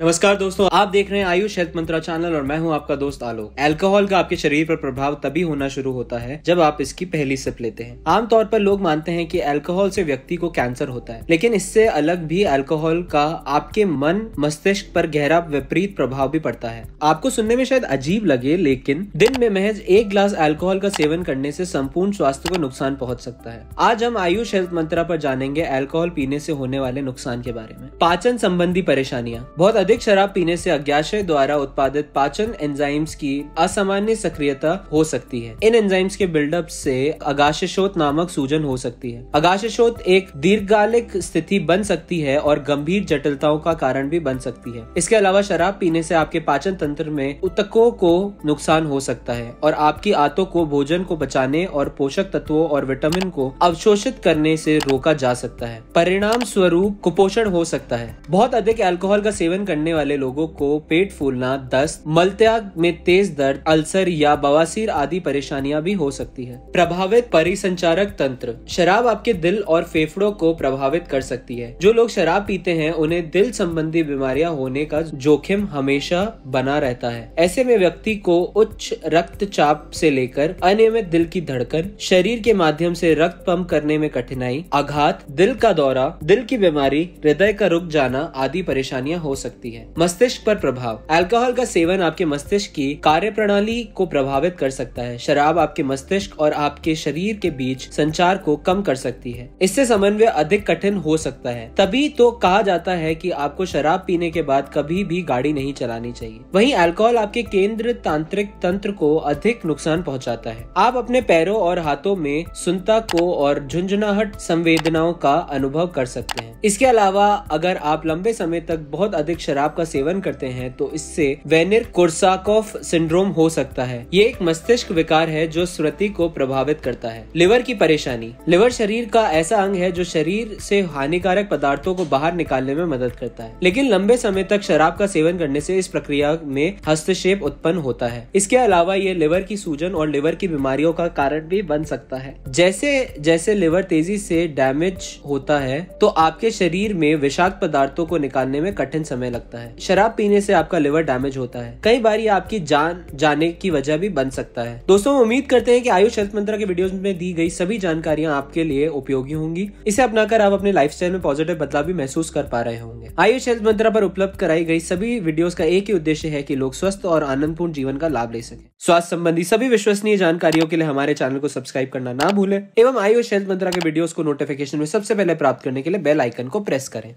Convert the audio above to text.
नमस्कार दोस्तों आप देख रहे हैं आयुष हेल्थ मंत्रा चैनल और मैं हूं आपका दोस्त आलोक अल्कोहल का आपके शरीर पर प्रभाव तभी होना शुरू होता है जब आप इसकी पहली सिप लेते हैं आमतौर पर लोग मानते हैं कि अल्कोहल से व्यक्ति को कैंसर होता है लेकिन इससे अलग भी अल्कोहल का आपके मन मस्तिष्क पर गहरा विपरीत प्रभाव भी पड़ता है आपको सुनने में शायद अजीब लगे लेकिन दिन में महज एक ग्लास अल्कोहल का सेवन करने से संपूर्ण स्वास्थ्य को नुकसान पहुँच सकता है आज हम आयुष हेल्थ मंत्रा पर जानेंगे अल्कोहल पीने से होने वाले नुकसान के बारे में पाचन संबंधी परेशानियाँ बहुत अधिक शराब पीने से अज्ञाशय द्वारा उत्पादित पाचन एंजाइम्स की असामान्य सक्रियता हो सकती है इन एंजाइम्स के बिल्डअप से अगाशोत नामक सूजन हो सकती है अगाशोत एक दीर्घकालिक स्थिति बन सकती है और गंभीर जटिलताओं का कारण भी बन सकती है इसके अलावा शराब पीने से आपके पाचन तंत्र में उत्तकों को नुकसान हो सकता है और आपकी आतो को भोजन को बचाने और पोषक तत्वों और विटामिन को अवशोषित करने से रोका जा सकता है परिणाम स्वरूप कुपोषण हो सकता है बहुत अधिक अल्कोहल का सेवन करने करने वाले लोगों को पेट फूलना दस्त मलत्याग में तेज दर्द अल्सर या बवासीर आदि परेशानियां भी हो सकती है प्रभावित परिसंचारक तंत्र शराब आपके दिल और फेफड़ों को प्रभावित कर सकती है जो लोग शराब पीते हैं उन्हें दिल संबंधी बीमारियां होने का जोखिम हमेशा बना रहता है ऐसे में व्यक्ति को उच्च रक्तचाप से लेकर अनियमित दिल की धड़कन शरीर के माध्यम से रक्त पंप करने में कठिनाई आघात दिल का दौरा दिल की बीमारी हृदय का रुक जाना आदि परेशानियां हो सकती सकती है मस्तिष्क पर प्रभाव अल्कोहल का सेवन आपके मस्तिष्क की कार्य प्रणाली को प्रभावित कर सकता है शराब आपके मस्तिष्क और आपके शरीर के बीच संचार को कम कर सकती है इससे समन्वय अधिक कठिन हो सकता है तभी तो कहा जाता है की आपको शराब पीने के बाद कभी भी गाड़ी नहीं चलानी चाहिए वही अल्कोहल आपके केंद्र तांत्रिक तंत्र को अधिक नुकसान पहुंचाता है आप अपने पैरों और हाथों में सुनता को और झुंझुनाहट संवेदनाओं का अनुभव कर सकते हैं इसके अलावा अगर आप लंबे समय तक बहुत अधिक शराब शराब का सेवन करते हैं तो इससे वेनिर कोर्साकोफ सिंड्रोम हो सकता है ये एक मस्तिष्क विकार है जो स्मृति को प्रभावित करता है लिवर की परेशानी लिवर शरीर का ऐसा अंग है जो शरीर से हानिकारक पदार्थों को बाहर निकालने में मदद करता है लेकिन लंबे समय तक शराब का सेवन करने से इस प्रक्रिया में हस्तक्षेप उत्पन्न होता है इसके अलावा ये लिवर की सूजन और लिवर की बीमारियों का कारण भी बन सकता है जैसे जैसे लिवर तेजी से डैमेज होता है तो आपके शरीर में विषाक्त पदार्थों को निकालने में कठिन समय लगता सकता है शराब पीने से आपका लिवर डैमेज होता है कई बार ये आपकी जान जाने की वजह भी बन सकता है दोस्तों उम्मीद करते हैं कि आयुष हेल्थ मंत्रा के वीडियोस में दी गई सभी जानकारियां आपके लिए उपयोगी होंगी इसे अपनाकर आप अपने लाइफ में पॉजिटिव बदलाव भी महसूस कर पा रहे होंगे आयुष हेल्थ मंत्रा पर उपलब्ध कराई गई सभी वीडियोस का एक ही उद्देश्य है कि लोग स्वस्थ और आनंदपूर्ण जीवन का लाभ ले सके स्वास्थ्य संबंधी सभी विश्वसनीय जानकारियों के लिए हमारे चैनल को सब्सक्राइब करना ना भूलें एवं आयुष हेल्थ मंत्रा के वीडियोस को नोटिफिकेशन में सबसे पहले प्राप्त करने के लिए बेल आइकन को प्रेस करें